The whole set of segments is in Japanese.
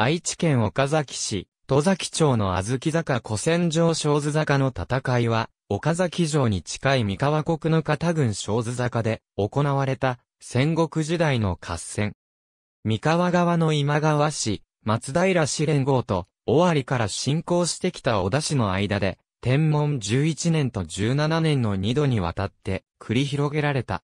愛知県岡崎市、戸崎町の小豆坂古戦場小豆坂の戦いは、岡崎城に近い三河国の片郡小豆坂で行われた戦国時代の合戦。三河側の今川市、松平市連合と、尾張から進行してきた小田市の間で、天文11年と17年の2度にわたって繰り広げられた。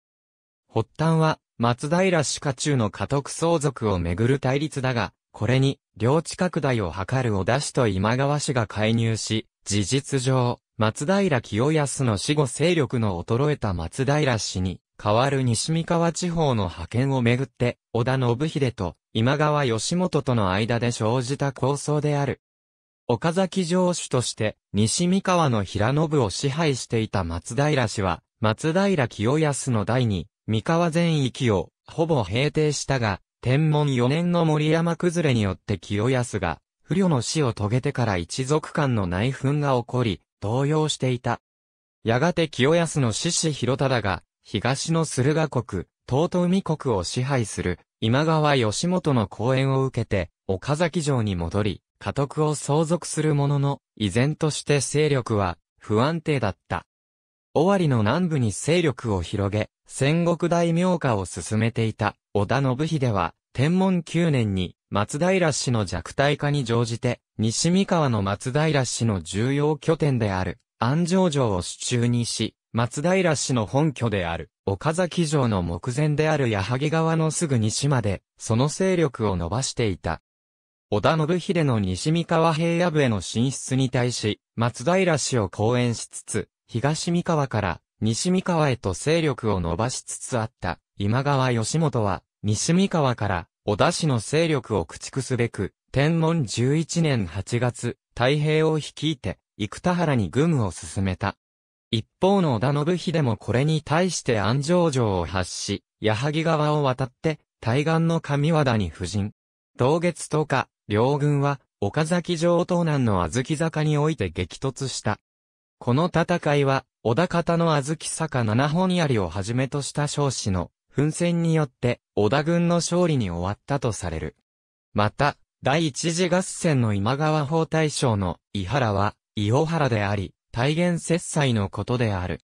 発端は、松平市家中の家督相続をめぐる対立だが、これに、領地拡大を図る小田氏と今川氏が介入し、事実上、松平清康の死後勢力の衰えた松平氏に、代わる西三河地方の派遣をめぐって、織田信秀と今川義元との間で生じた構想である。岡崎城主として、西三河の平信を支配していた松平氏は、松平清康の代に、三河全域を、ほぼ平定したが、天文4年の森山崩れによって清康が、不慮の死を遂げてから一族間の内紛が起こり、動揺していた。やがて清康の獅子広忠が、東の駿河国、東都海国を支配する、今川義元の講演を受けて、岡崎城に戻り、家督を相続するものの、依然として勢力は、不安定だった。尾張の南部に勢力を広げ、戦国大名化を進めていた。織田信秀は、天文9年に、松平氏の弱体化に乗じて、西三河の松平氏の重要拠点である、安城城を手中にし、松平氏の本拠である、岡崎城の目前である矢作川のすぐ西まで、その勢力を伸ばしていた。織田信秀の西三河平野部への進出に対し、松平氏を講演しつつ、東三河から西三河へと勢力を伸ばしつつあった今川義元は、西三河から織田氏の勢力を駆逐すべく、天文11年8月、太平を率いて、生田原に軍を進めた。一方の織田信秀もこれに対して安城城を発し、矢作川を渡って、対岸の上和田に布陣。同月10日、両軍は、岡崎城東南の小豆坂において激突した。この戦いは、小田方の小豆坂七本槍をはじめとした少子の奮戦によって織田軍の勝利に終わったとされる。また、第一次合戦の今川法大将の伊原は、伊尾原であり、大元切祭のことである。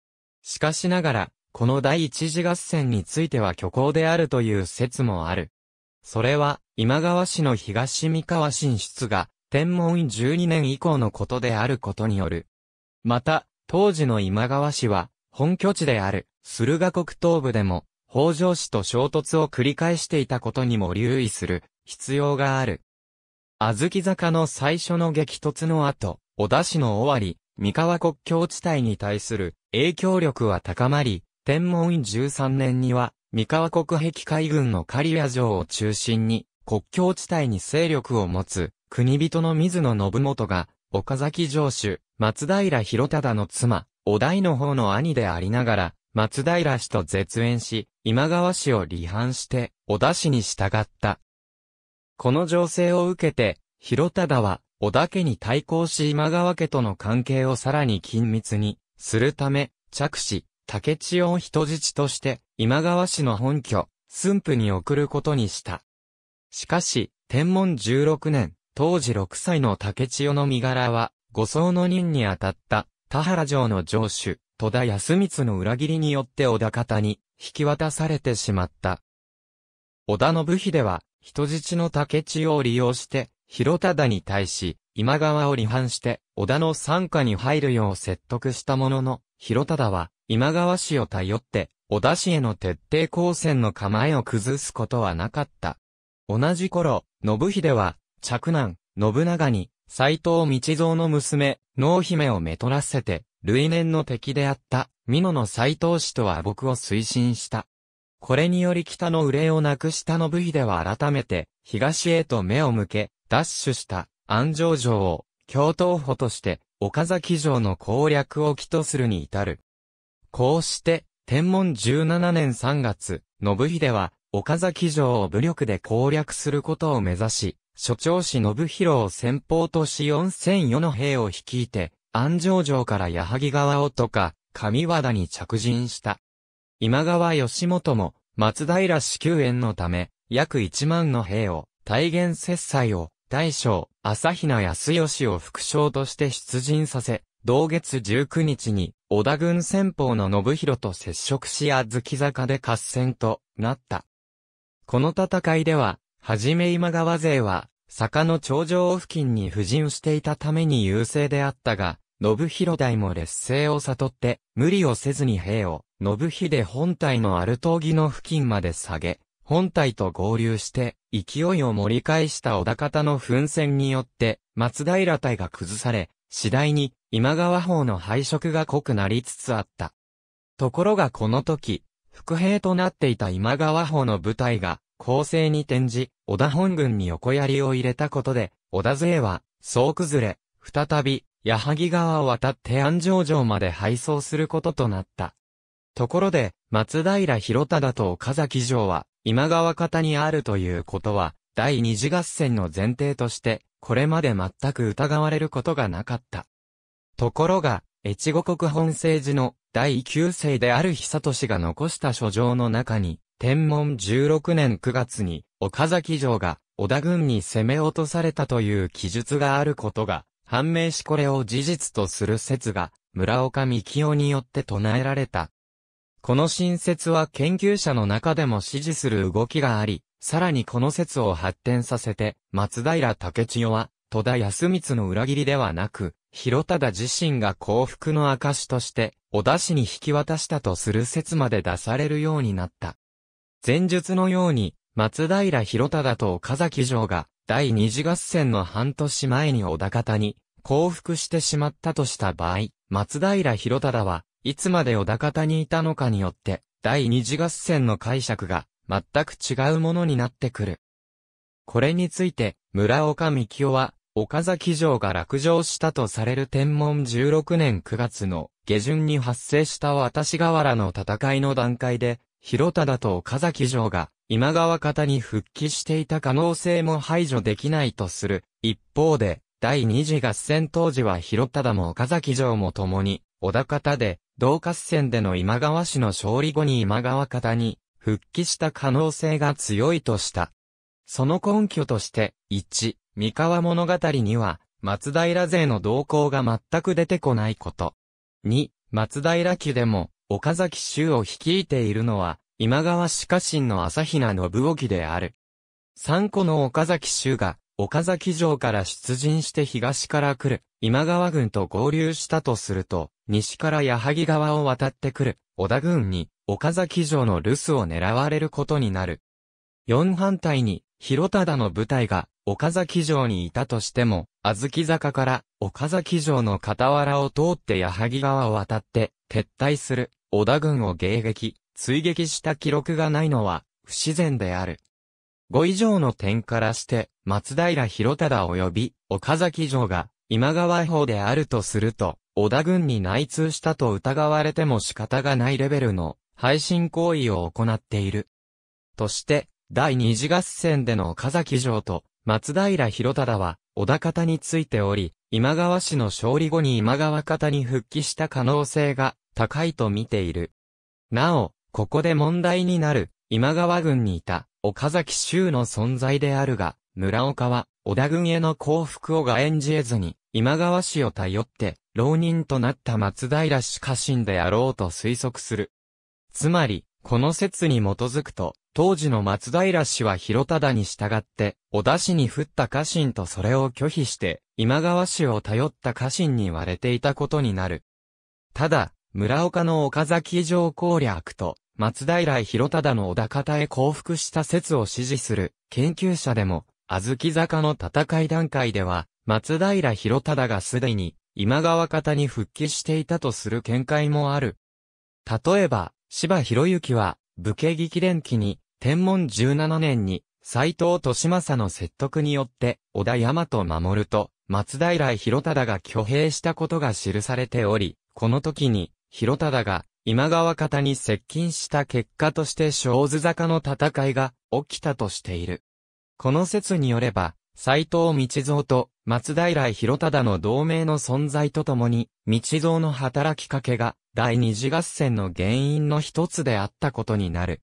しかしながら、この第一次合戦については虚構であるという説もある。それは、今川氏の東三河進出が、天文12年以降のことであることによる。また、当時の今川氏は、本拠地である、駿河国東部でも、北条氏と衝突を繰り返していたことにも留意する、必要がある。あずき坂の最初の激突の後、小田氏の終わり、三河国境地帯に対する影響力は高まり、天文13年には、三河国壁海軍の刈屋城を中心に、国境地帯に勢力を持つ、国人の水野信元が、岡崎城主、松平広忠の妻、お代の方の兄でありながら、松平氏と絶縁し、今川氏を離反して、小田氏に従った。この情勢を受けて、広忠は、小田家に対抗し今川家との関係をさらに緊密に、するため、着手、竹千代を人質として、今川氏の本拠、駿府に送ることにした。しかし、天文16年、当時6歳の竹千代の身柄は、五層の任に当たった、田原城の城主、戸田康光の裏切りによって小田方に引き渡されてしまった。小田信秀は、人質の竹千代を利用して、広忠に対し、今川を離反して、小田の参加に入るよう説得したものの、広忠は、今川氏を頼って、小田氏への徹底抗戦の構えを崩すことはなかった。同じ頃、信秀は、嫡男、信長に、斎藤道蔵の娘、濃姫をめとらせて、類年の敵であった、美濃の斎藤氏とは僕を推進した。これにより北の憂をなくした信秀は改めて、東へと目を向け、奪取した安城城を、京都府として、岡崎城の攻略を起とするに至る。こうして、天文17年3月、信秀は、岡崎城を武力で攻略することを目指し、所長氏信弘を先方とし4 0 0の兵を率いて、安城城から矢作川をとか、上和田に着陣した。今川義元も、松平氏救援のため、約1万の兵を、大元節祭を、大将、朝比奈康義を副将として出陣させ、同月19日に、織田軍先方の信弘と接触し、あずき坂で合戦となった。この戦いでは、はじめ今川勢は、坂の頂上付近に布陣していたために優勢であったが、信弘大も劣勢を悟って、無理をせずに兵を、信秀本体のアルトの付近まで下げ、本体と合流して、勢いを盛り返した小田方の奮戦によって、松平隊が崩され、次第に今川方の敗色が濃くなりつつあった。ところがこの時、伏兵となっていた今川方の部隊が、攻勢に転じ、織田本軍に横槍を入れたことで、織田勢は、総崩れ、再び、矢作川を渡って安城城まで敗走することとなった。ところで、松平広忠と岡崎城は、今川方にあるということは、第二次合戦の前提として、これまで全く疑われることがなかった。ところが、越後国本政治の第九世である久俊が残した書状の中に、天文16年9月に、岡崎城が織田軍に攻め落とされたという記述があることが判明しこれを事実とする説が村岡幹夫によって唱えられた。この新説は研究者の中でも支持する動きがあり、さらにこの説を発展させて、松平竹千代は、戸田康光の裏切りではなく、広忠自身が幸福の証として、小田氏に引き渡したとする説まで出されるようになった。前述のように、松平広忠と岡崎城が、第二次合戦の半年前に小高田に、降伏してしまったとした場合、松平広忠は、いつまで小高田にいたのかによって、第二次合戦の解釈が、全く違うものになってくる。これについて、村岡幹清は、岡崎城が落城したとされる天文16年9月の下旬に発生した私河原の戦いの段階で、広忠と岡崎城が今川方に復帰していた可能性も排除できないとする。一方で、第二次合戦当時は広忠も岡崎城も共に、小田方で、同合戦での今川氏の勝利後に今川方に復帰した可能性が強いとした。その根拠として、1、三河物語には、松平勢の動向が全く出てこないこと。2、松平家でも、岡崎州を率いているのは、今川氏家臣の朝比奈信興である。三個の岡崎州が、岡崎城から出陣して東から来る、今川軍と合流したとすると、西から矢作川を渡ってくる、織田軍に、岡崎城の留守を狙われることになる。四反対に、広忠の部隊が、岡崎城にいたとしても、小豆坂から岡崎城の傍らを通って矢作川を渡って、撤退する、織田軍を迎撃、追撃した記録がないのは、不自然である。5以上の点からして、松平広忠及び岡崎城が今川方であるとすると、織田軍に内通したと疑われても仕方がないレベルの配信行為を行っている。として、第二次合戦での岡崎城と松平広忠は、小田方についており、今川氏の勝利後に今川方に復帰した可能性が高いと見ている。なお、ここで問題になる、今川軍にいた、岡崎州の存在であるが、村岡は、小田軍への降伏をが演じえずに、今川氏を頼って、浪人となった松平氏家臣であろうと推測する。つまり、この説に基づくと、当時の松平氏は広忠に従って、小田氏に降った家臣とそれを拒否して、今川氏を頼った家臣に割れていたことになる。ただ、村岡の岡崎城攻略と、松平広忠の小田方へ降伏した説を支持する、研究者でも、小豆坂の戦い段階では、松平広忠がすでに、今川方に復帰していたとする見解もある。例えば、芝博之は、武家劇連期に、天文17年に、斎藤利政の説得によって、織田山と守ると、松平広忠が挙兵したことが記されており、この時に、広忠が、今川方に接近した結果として小津坂の戦いが起きたとしている。この説によれば、斎藤道蔵と松平広忠の同盟の存在とともに、道蔵の働きかけが、第二次合戦の原因の一つであったことになる。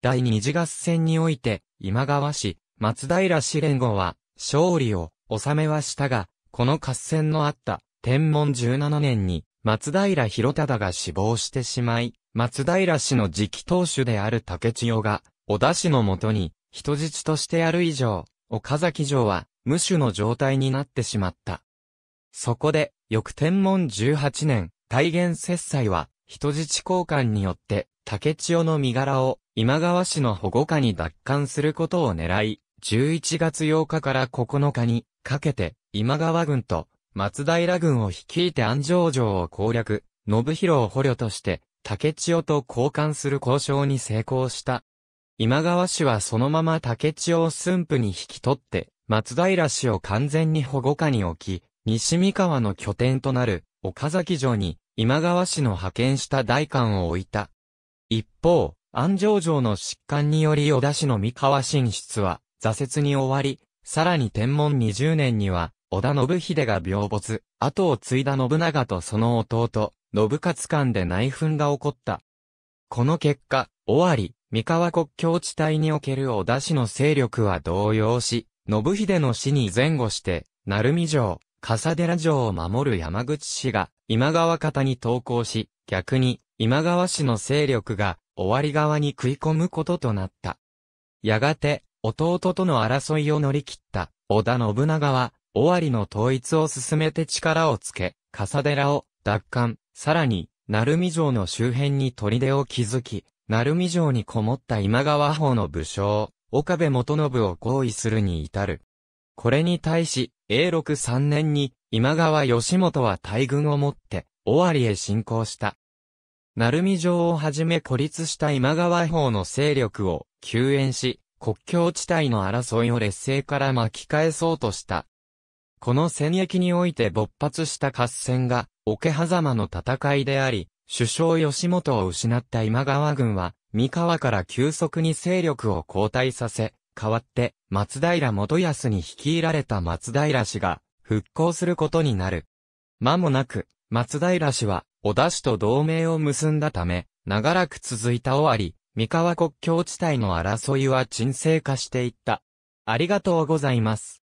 第二次合戦において、今川氏、松平氏連合は、勝利を、収めはしたが、この合戦のあった、天文17年に、松平広忠が死亡してしまい、松平氏の次期当主である竹千代が、小田氏のもとに、人質としてある以上、岡崎城は、無種の状態になってしまった。そこで、翌天文18年、大元節祭は、人質交換によって、竹千代の身柄を、今川氏の保護下に奪還することを狙い、11月8日から9日に、かけて、今川軍と、松平軍を率いて安城城を攻略、信広を捕虜として、竹千代と交換する交渉に成功した。今川氏はそのまま竹千代を駿府に引き取って、松平氏を完全に保護下に置き、西三河の拠点となる岡崎城に今川氏の派遣した大官を置いた。一方、安城城の疾患により織田氏の三河進出は挫折に終わり、さらに天文20年には織田信秀が病没、後を継いだ信長とその弟、信勝間で内紛が起こった。この結果、尾張、三河国境地帯における織田氏の勢力は動揺し、信秀の死に前後して、鳴海城、笠寺城を守る山口氏が今川方に投降し、逆に今川氏の勢力が終わり側に食い込むこととなった。やがて、弟との争いを乗り切った織田信長は、尾張の統一を進めて力をつけ、笠寺を奪還、さらに、鳴海城の周辺に砦を築き、鳴海城にこもった今川方の武将、岡部元信を合意するに至る。これに対し、永禄3年に、今川義元は大軍をもって、尾張へ侵攻した。鳴海城をはじめ孤立した今川方の勢力を救援し、国境地帯の争いを劣勢から巻き返そうとした。この戦役において勃発した合戦が、桶狭間の戦いであり、首相吉本を失った今川軍は、三河から急速に勢力を後退させ、代わって松平元康に率いられた松平氏が復興することになる。間もなく、松平氏は小田氏と同盟を結んだため、長らく続いた終わり、三河国境地帯の争いは沈静化していった。ありがとうございます。